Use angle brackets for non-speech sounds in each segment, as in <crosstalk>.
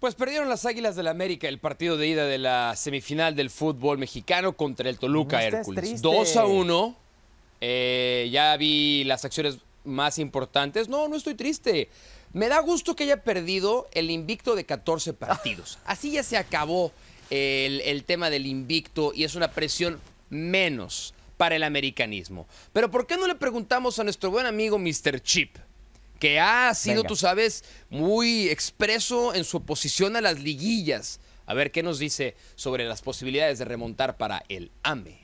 Pues perdieron las Águilas del la América el partido de ida de la semifinal del fútbol mexicano contra el Toluca Hércules. 2 a 1. Eh, ya vi las acciones más importantes. No, no estoy triste. Me da gusto que haya perdido el invicto de 14 partidos. <laughs> Así ya se acabó el, el tema del invicto y es una presión menos para el americanismo. Pero ¿por qué no le preguntamos a nuestro buen amigo Mr. Chip? que ha sido, tú sabes, muy expreso en su oposición a las liguillas. A ver qué nos dice sobre las posibilidades de remontar para el AME.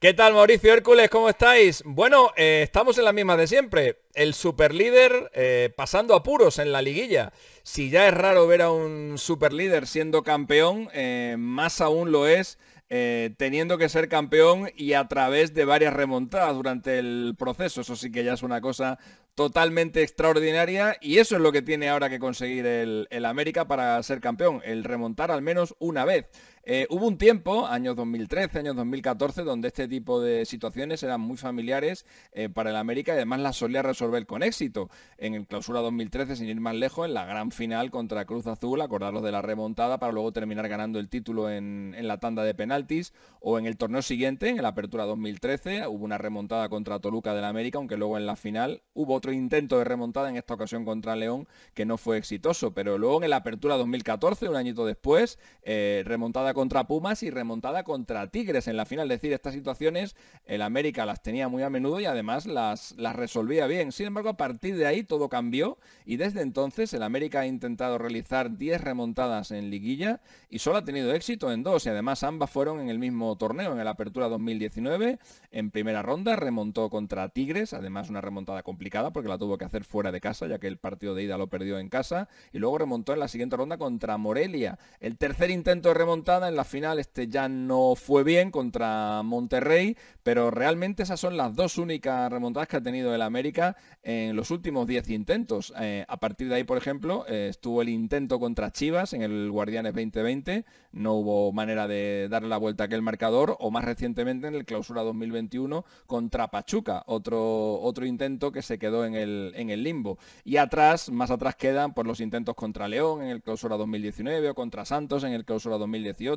¿Qué tal Mauricio Hércules? ¿Cómo estáis? Bueno, eh, estamos en la misma de siempre. El superlíder eh, pasando apuros en la liguilla. Si ya es raro ver a un superlíder siendo campeón, eh, más aún lo es eh, teniendo que ser campeón y a través de varias remontadas durante el proceso. Eso sí que ya es una cosa totalmente extraordinaria y eso es lo que tiene ahora que conseguir el América para ser campeón, el remontar al menos una vez. Eh, hubo un tiempo, años 2013, años 2014, donde este tipo de situaciones eran muy familiares eh, para el América y además las solía resolver con éxito. En el clausura 2013, sin ir más lejos, en la gran final contra Cruz Azul, acordaros de la remontada para luego terminar ganando el título en, la tanda de penaltis, o en el torneo siguiente, en la apertura 2013, hubo una remontada contra Toluca del América, aunque luego en la final hubo otro intento de remontada, en esta ocasión contra León, que no fue exitoso, pero luego en la apertura 2014, un añito después, eh, remontada contra Pumas y remontada contra Tigres en la final. Es decir, estas situaciones el América las tenía muy a menudo y además las, las resolvía bien. Sin embargo, a partir de ahí todo cambió y desde entonces el América ha intentado realizar 10 remontadas en liguilla y solo ha tenido éxito en dos y además ambas fueron en el mismo torneo, en la Apertura 2019, en primera ronda remontó contra Tigres, además una remontada complicada porque la tuvo que hacer fuera de casa ya que el partido de ida lo perdió en casa y luego remontó en la siguiente ronda contra Morelia. El tercer intento de remontada en la final este ya no fue bien contra Monterrey, pero realmente esas son las dos únicas remontadas que ha tenido el América en los últimos 10 intentos. Eh, a partir de ahí, por ejemplo, eh, estuvo el intento contra Chivas en el Guardianes 2020, no hubo manera de darle la vuelta a aquel marcador, o más recientemente en el Clausura 2021 contra Pachuca, otro, otro intento que se quedó en el, en el limbo. Y atrás, más atrás quedan por pues, los intentos contra León en el Clausura 2019 o contra Santos en el Clausura 2018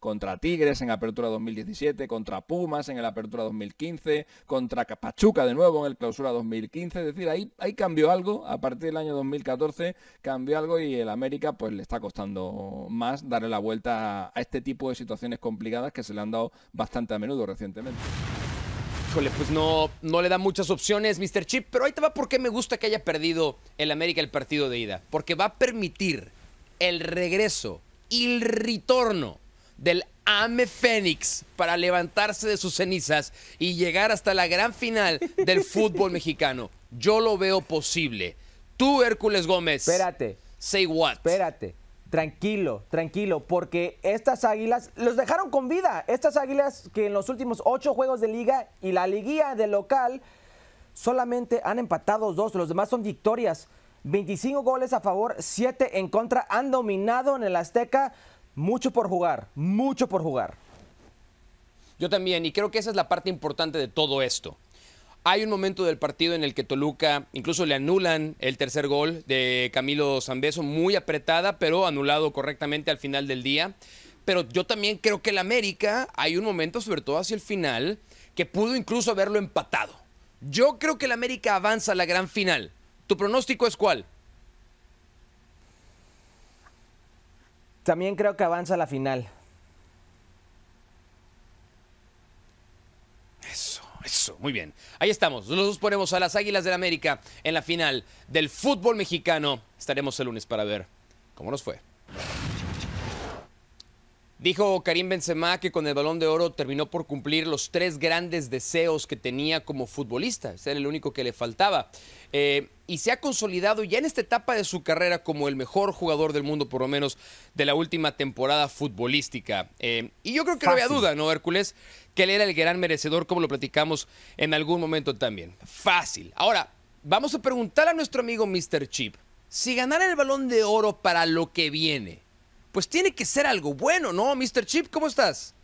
contra Tigres en Apertura 2017, contra Pumas en el Apertura 2015, contra Capachuca de nuevo en el Clausura 2015. Es decir, ahí, cambió algo, a partir del año 2014 cambió algo y el América pues le está costando más darle la vuelta a este tipo de situaciones complicadas que se le han dado bastante a menudo recientemente pues no, no le da muchas opciones, Mr. Chip, pero ahí te va porque me gusta que haya perdido el América el partido de ida, porque va a permitir el regreso el retorno del Ame Fénix para levantarse de sus cenizas y llegar hasta la gran final del <laughs> fútbol mexicano. Yo lo veo posible. Tú, Hércules Gómez. Espérate. Say what. Espérate. Tranquilo, tranquilo, porque estas águilas los dejaron con vida. Estas águilas que en los últimos ocho juegos de liga y la liguilla de local solamente han empatado dos, los demás son victorias. 25 goles a favor, 7 en contra. Han dominado en el Azteca. Mucho por jugar, mucho por jugar. Yo también, y creo que esa es la parte importante de todo esto. Hay un momento del partido en el que Toluca incluso le anulan el tercer gol de Camilo Zambeso, muy apretada, pero anulado correctamente al final del día. Pero yo también creo que el América, hay un momento, sobre todo hacia el final, que pudo incluso haberlo empatado. Yo creo que el América avanza a la gran final. ¿Tu pronóstico es cuál? También creo que avanza la final. Eso, eso, muy bien. Ahí estamos. Nos ponemos a las Águilas del América en la final del fútbol mexicano. Estaremos el lunes para ver cómo nos fue. Dijo Karim Benzema que con el Balón de Oro terminó por cumplir los tres grandes deseos que tenía como futbolista. Ese era el único que le faltaba. Eh, y se ha consolidado ya en esta etapa de su carrera como el mejor jugador del mundo, por lo menos de la última temporada futbolística. Eh, y yo creo que no había duda, ¿no, Hércules? Que él era el gran merecedor, como lo platicamos en algún momento también. Fácil. Ahora, vamos a preguntar a nuestro amigo Mr. Chip. Si ganara el balón de oro para lo que viene, pues tiene que ser algo bueno, ¿no? Mr. Chip, ¿cómo estás?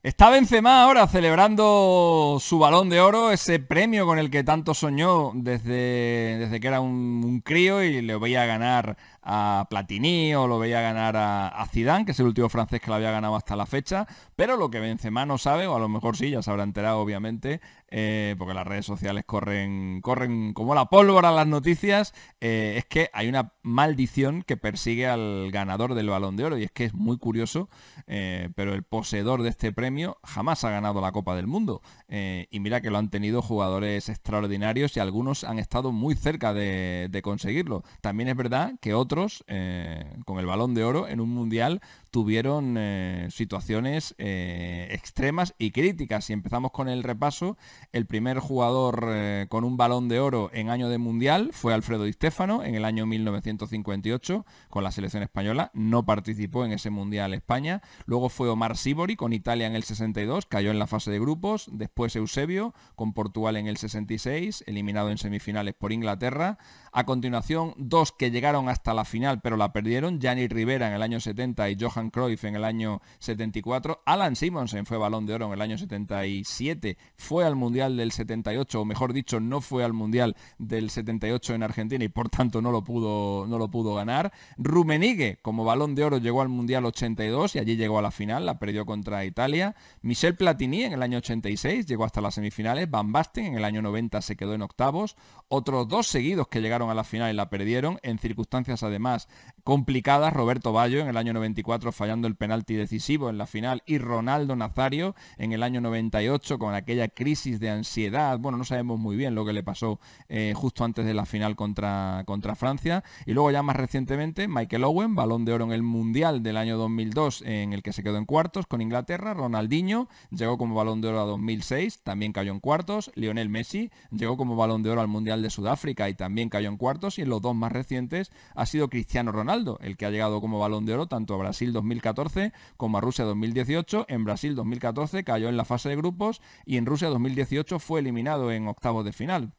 Está Benzema ahora celebrando su balón de oro, ese premio con el que tanto soñó desde, desde que era un, crío y le voy a ganar a Platini o lo veía ganar a, Zidane, que es el último francés que lo había ganado hasta la fecha, pero lo que Benzema no sabe, o a lo mejor sí, ya se habrá enterado obviamente, eh, porque las redes sociales corren, corren como la pólvora las noticias, eh, es que hay una maldición que persigue al ganador del balón de oro, y es que es muy curioso, eh, pero el poseedor de este premio jamás ha ganado la Copa del Mundo, y mira que lo han tenido jugadores extraordinarios y algunos han estado muy cerca de, de conseguirlo. También es verdad que otros eh, con el balón de oro en un mundial tuvieron eh, situaciones eh, extremas y críticas. Si empezamos con el repaso, el primer jugador eh, con un balón de oro en año de mundial fue Alfredo Di Stéfano en el año 1958 con la selección española. No participó en ese mundial España. Luego fue Omar Sibori con Italia en el 62, cayó en la fase de grupos. Después Eusebio con Portugal en el 66, eliminado en semifinales por Inglaterra. A continuación, dos que llegaron hasta la final pero la perdieron, Gianni Rivera en el año 70 y Johan Cruyff en el año 74. Alan Simonsen fue balón de oro en el año 77. Fue al Mundial del 78, o mejor dicho, no fue al Mundial del 78 en Argentina y por tanto no lo pudo, no lo pudo ganar. Rumenigue como balón de oro llegó al Mundial 82 y allí llegó a la final, la perdió contra Italia. Michel Platini en el año 86 llegó hasta las semifinales. Van Basten en el año 90 se quedó en octavos. Otros dos seguidos que llegaron a la final y la perdieron en circunstancias además complicadas. Roberto Bayo en el año 94 fallando el penalti decisivo en la final y Ronaldo Nazario en el año 98 con aquella crisis de ansiedad. Bueno, no sabemos muy bien lo que le pasó eh, justo antes de la final contra, contra Francia. Y luego ya más recientemente Michael Owen, balón de oro en el Mundial del año 2002 en el que se quedó en cuartos con Inglaterra. Ronaldinho llegó como balón de oro a 2006, también cayó en cuartos. Lionel Messi llegó como balón de oro al Mundial de Sudáfrica y también cayó en cuartos. Y en los dos más recientes ha sido Cristiano Ronaldo el que ha llegado como balón de oro tanto a Brasil 2014 como a Rusia 2018. En Brasil 2014 cayó en la fase de grupos y en Rusia 2018 fue eliminado en octavos de final.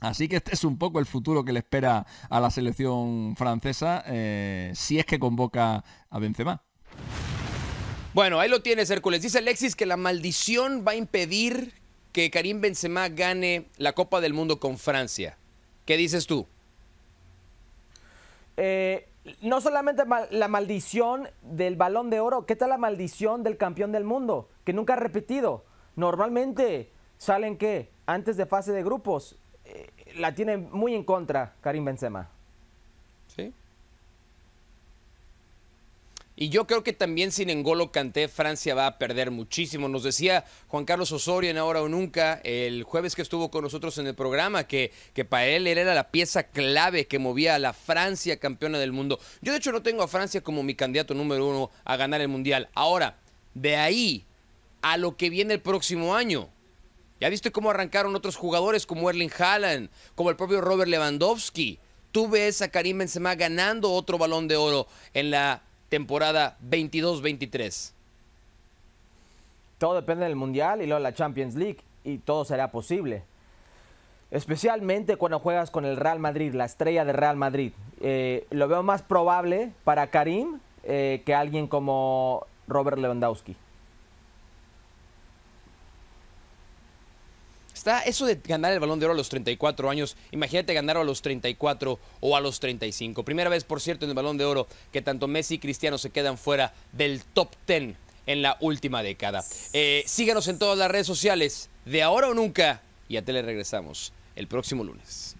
Así que este es un poco el futuro que le espera a la selección francesa eh, si es que convoca a Benzema. Bueno, ahí lo tienes, Hércules. Dice Alexis que la maldición va a impedir que Karim Benzema gane la Copa del Mundo con Francia. ¿Qué dices tú? Eh, no solamente la maldición del balón de oro, ¿qué tal la maldición del campeón del mundo? Que nunca ha repetido. Normalmente salen que antes de fase de grupos eh, la tienen muy en contra Karim Benzema. Sí, y yo creo que también sin Engolo Canté, Francia va a perder muchísimo. Nos decía Juan Carlos Osorio en Ahora o Nunca, el jueves que estuvo con nosotros en el programa, que, que para él era la pieza clave que movía a la Francia campeona del mundo. Yo, de hecho, no tengo a Francia como mi candidato número uno a ganar el mundial. Ahora, de ahí a lo que viene el próximo año. Ya viste cómo arrancaron otros jugadores como Erling Haaland, como el propio Robert Lewandowski. tuve esa a Karim Benzema ganando otro balón de oro en la temporada 22-23? Todo depende del Mundial y luego la Champions League y todo será posible. Especialmente cuando juegas con el Real Madrid, la estrella de Real Madrid. Eh, lo veo más probable para Karim eh, que alguien como Robert Lewandowski. eso de ganar el balón de oro a los 34 años? Imagínate ganarlo a los 34 o a los 35. Primera vez, por cierto, en el balón de oro que tanto Messi y Cristiano se quedan fuera del top 10 en la última década. Síguenos eh, síganos en todas las redes sociales de ahora o nunca y a tele regresamos el próximo lunes.